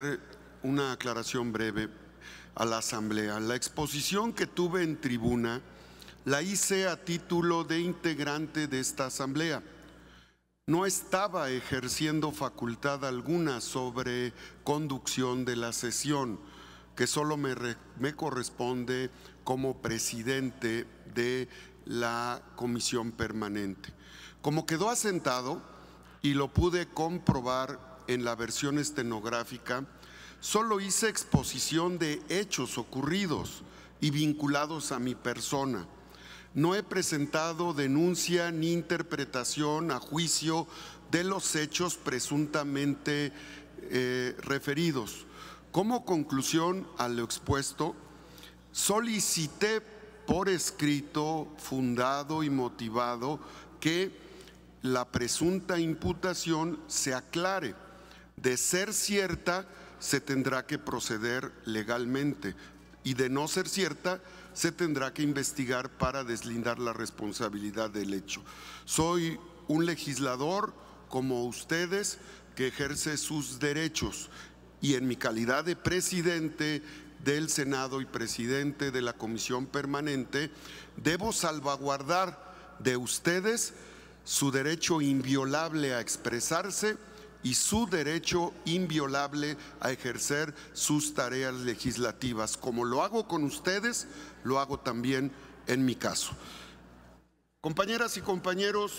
Eh, una aclaración breve a la Asamblea. La exposición que tuve en tribuna la hice a título de integrante de esta Asamblea. No estaba ejerciendo facultad alguna sobre conducción de la sesión, que solo me, corresponde como presidente de la comisión permanente. Como quedó asentado y lo pude comprobar en la versión estenográfica, solo hice exposición de hechos ocurridos y vinculados a mi persona. No he presentado denuncia ni interpretación a juicio de los hechos presuntamente eh, referidos. Como conclusión a lo expuesto, solicité por escrito, fundado y motivado que la presunta imputación se aclare de ser cierta, se tendrá que proceder legalmente y de no ser cierta, se tendrá que investigar para deslindar la responsabilidad del hecho. Soy un legislador como ustedes que ejerce sus derechos y en mi calidad de presidente del Senado y presidente de la Comisión Permanente, debo salvaguardar de ustedes su derecho inviolable a expresarse y su derecho inviolable a ejercer sus tareas legislativas. Como lo hago con ustedes, lo hago también en mi caso. Compañeras y compañeros,